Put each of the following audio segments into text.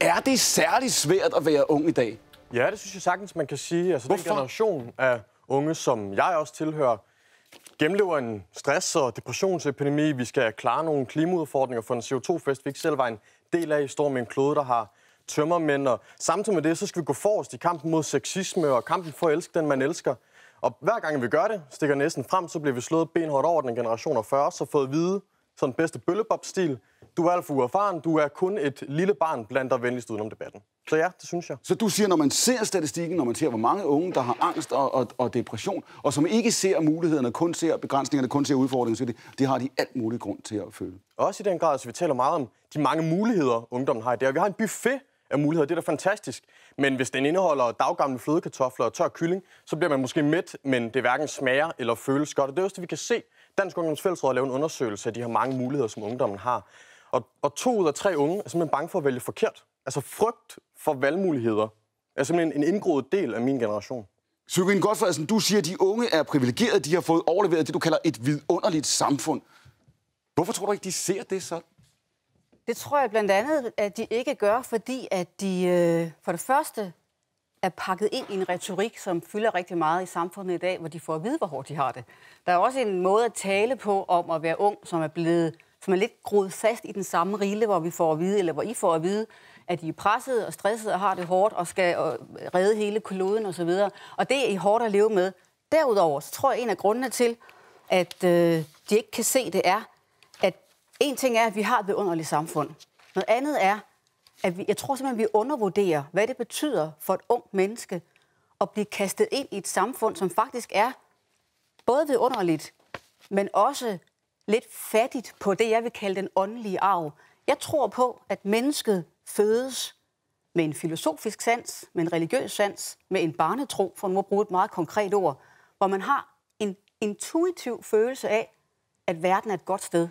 Er det særlig svært at være ung i dag? Ja, det synes jeg sagtens, man kan sige. Altså, Hvorfor? den generation af unge, som jeg også tilhører, gennemlever en stress- og depressionsepidemi. Vi skal klare nogle klimaudfordringer for en CO2-fest, vi ikke selv var en del af. i står med en klode, der har tømmermænd. Og samtidig med det, så skal vi gå forrest i kampen mod sexisme og kampen for at elske den, man elsker. Og hver gang vi gør det, stikker næsten frem, så bliver vi slået benhårdt over den generation af 40, så fået at vide, sådan bedste bøllebop-stil, du er alt for uerfaren. Du er kun et lille barn blandt dig venligst udenom debatten. Så ja, det synes jeg. Så du siger, når man ser statistikken, når man ser, hvor mange unge, der har angst og, og, og depression, og som ikke ser mulighederne, kun ser begrænsningerne, kun ser udfordringerne, så det, det har de alt mulig grund til at føle. Også i den grad, så vi taler meget om de mange muligheder, ungdommen har i dag. vi har en buffet af muligheder. Det er da fantastisk. Men hvis den indeholder daggamle flødekartofler og tør kylling, så bliver man måske mæt, men det hverken smager eller føles godt. Og det er også det, vi kan se. Dansk Ungdoms Fællesråd har lavet en undersøgelse af de her mange muligheder, som ungdommen har. Og, og to ud af tre unge er simpelthen bange for at vælge forkert. Altså frygt for valgmuligheder er simpelthen en indgroet del af min generation. Søgen Godfredsen, du siger, at de unge er privilegerede. De har fået overleveret det, du kalder et vidunderligt samfund. Hvorfor tror du ikke, de ser det sådan? Det tror jeg blandt andet, at de ikke gør, fordi at de øh, for det første er pakket ind i en retorik, som fylder rigtig meget i samfundet i dag, hvor de får at vide, hvor hårdt de har det. Der er også en måde at tale på om at være ung, som er blevet som er lidt groet fast i den samme rille, hvor vi får at vide, eller hvor I får at vide, at de er presset og stresset og har det hårdt og skal øh, redde hele kloden osv. Og, og det er I hårdt at leve med. Derudover så tror jeg, en af grundene til, at øh, de ikke kan se det, er, at en ting er, at vi har et beunderligt samfund. Noget andet er, at vi, jeg tror simpelthen, at vi undervurderer, hvad det betyder for et ung menneske at blive kastet ind i et samfund, som faktisk er både vidunderligt, men også lidt fattigt på det, jeg vil kalde den åndelige arv. Jeg tror på, at mennesket fødes med en filosofisk sans, med en religiøs sans, med en barnetro, for nu at bruge et meget konkret ord, hvor man har en intuitiv følelse af, at verden er et godt sted,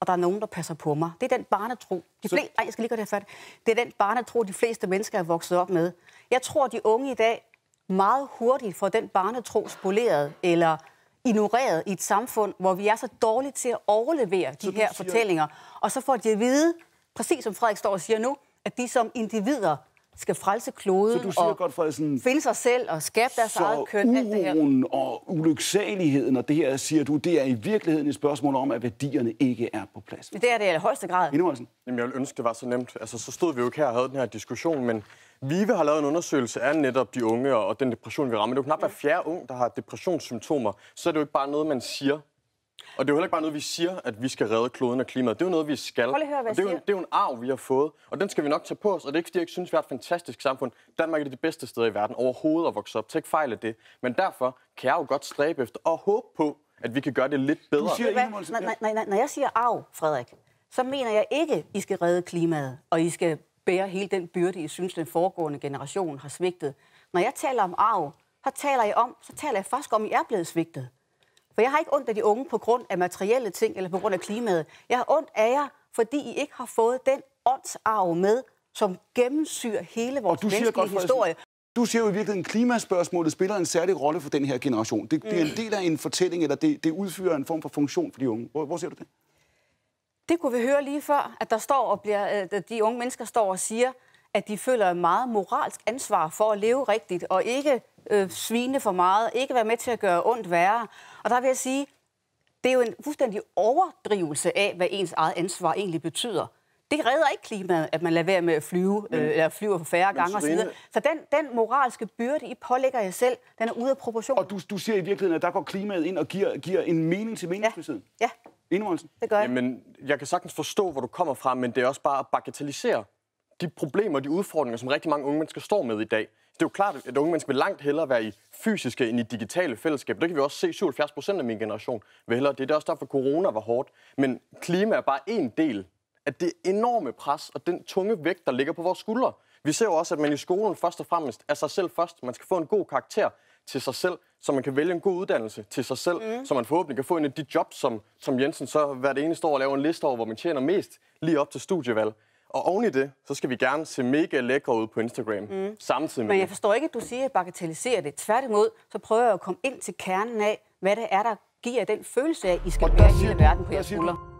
og der er nogen, der passer på mig. Det er den barnetro. De fleste, nej, jeg skal lige gøre det her Det er den barnetro, de fleste mennesker er vokset op med. Jeg tror, de unge i dag meget hurtigt får den barnetro spoleret, eller ignoreret i et samfund, hvor vi er så dårlige til at overlevere de så her siger... fortællinger. Og så får de at vide, præcis som Frederik står og siger nu, at de som individer skal frelse kloden så du siger og godt, Frederiksen, finde sig selv og skabe deres eget køn. alt det her. og ulyksaligheden og det her, siger du, det er i virkeligheden et spørgsmål om, at værdierne ikke er på plads. Det er det i højeste grad. Jamen, jeg ville ønske, det var så nemt. Altså, så stod vi jo ikke her og havde den her diskussion, men Vive har lavet en undersøgelse af netop de unge og den depression, vi rammer. Det er jo knap hver fjerde ung, der har depressionssymptomer. Så er det jo ikke bare noget, man siger. Og det er jo heller ikke bare noget, vi siger, at vi skal redde kloden og klimaet. Det er jo noget, vi skal. Høre, hvad det, er jo, det er jo en arv, vi har fået. Og den skal vi nok tage på os. Og det er ikke, fordi jeg ikke synes, vi har et fantastisk samfund. Danmark er det bedste sted i verden overhovedet at vokse op. Tag fejl af det. Men derfor kan jeg jo godt stræbe efter og håbe på, at vi kan gøre det lidt bedre. Du siger, når, når, når, når jeg siger arv, Frederik, så mener jeg ikke, I skal redde klimaet, og I skal bære hele den byrde, I synes, den foregående generation har svigtet. Når jeg taler om arv, så taler jeg om, så taler jeg faktisk om, at I er blevet svigtet. For jeg har ikke ondt af de unge på grund af materielle ting eller på grund af klimaet. Jeg har ondt af jer, fordi I ikke har fået den åndsarv med, som gennemsyrer hele vores menneskelige godt, historie. Du ser jo i virkeligheden, at klimaspørgsmålet spiller en særlig rolle for den her generation. Det, mm. det er en mm. del af en fortælling, eller det, det udfører en form for funktion for de unge. Hvor, hvor ser du det? Det kunne vi høre lige før, at der står og bliver, øh, at de unge mennesker står og siger, at de føler et meget moralsk ansvar for at leve rigtigt, og ikke øh, svine for meget, ikke være med til at gøre ondt værre. Og der vil jeg sige, det er jo en fuldstændig overdrivelse af, hvad ens eget ansvar egentlig betyder. Det redder ikke klimaet, at man lader være med at flyve, øh, eller flyver for færre gange osv. Så, så den, den moralske byrde, I pålægger jer selv, den er ude af proportion. Og du, du siger i virkeligheden, at der går klimaet ind og giver, giver en mening til meningsløsheden? Ja. ja. Indrømmelsen? Det gør jeg. Jamen, jeg kan sagtens forstå, hvor du kommer fra, men det er også bare at bagatellisere de problemer og de udfordringer, som rigtig mange unge mennesker står med i dag. Det er jo klart, at unge mennesker vil langt hellere være i fysiske end i digitale fællesskaber. Det kan vi også se, 77 procent af min generation vil hellere det. er også derfor, corona var hårdt. Men klima er bare en del af det enorme pres og den tunge vægt, der ligger på vores skuldre. Vi ser jo også, at man i skolen først og fremmest er sig selv først. Man skal få en god karakter til sig selv, så man kan vælge en god uddannelse til sig selv, mm. så man forhåbentlig kan få en af de jobs, som, som Jensen så hvert eneste år laver en liste over, hvor man tjener mest, lige op til studievalg. Og oven i det, så skal vi gerne se mega lækre ud på Instagram mm. samtidig med Men jeg forstår ikke, at du siger, at bagatelliserer det. Tværtimod, så prøver jeg at komme ind til kernen af, hvad det er, der giver den følelse af, at I skal være i hele verden på jeres skulder.